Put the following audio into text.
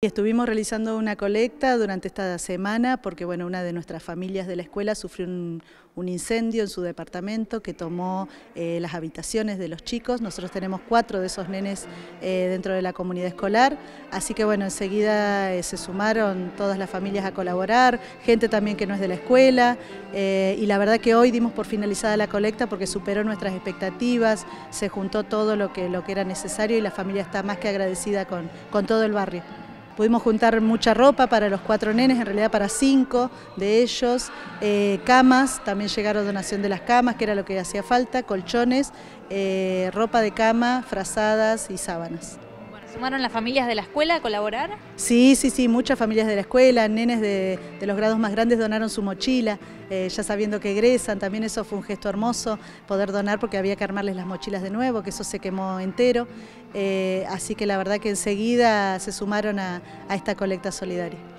Estuvimos realizando una colecta durante esta semana porque bueno, una de nuestras familias de la escuela sufrió un, incendio en su departamento que tomó eh, las habitaciones de los chicos. Nosotros tenemos cuatro de esos nenes eh, dentro de la comunidad escolar, así que bueno, enseguida eh, se sumaron todas las familias a colaborar, gente también que no es de la escuela y la verdad que hoy dimos por finalizada la colecta porque superó nuestras expectativas, se juntó todo lo que, era necesario y la familia está más que agradecida con todo el barrio. Pudimos juntar mucha ropa para los cuatro nenes, en realidad para cinco de ellos, eh, camas, también llegaron donación de las camas, que era lo que hacía falta, colchones, eh, ropa de cama, frazadas y sábanas. ¿Sumaron las familias de la escuela a colaborar? Sí, sí, sí, muchas familias de la escuela, nenes de, los grados más grandes donaron su mochila, eh, ya sabiendo que egresan, también eso fue un gesto hermoso, poder donar porque había que armarles las mochilas de nuevo, que eso se quemó entero. Eh, así que la verdad que enseguida se sumaron a esta colecta solidaria.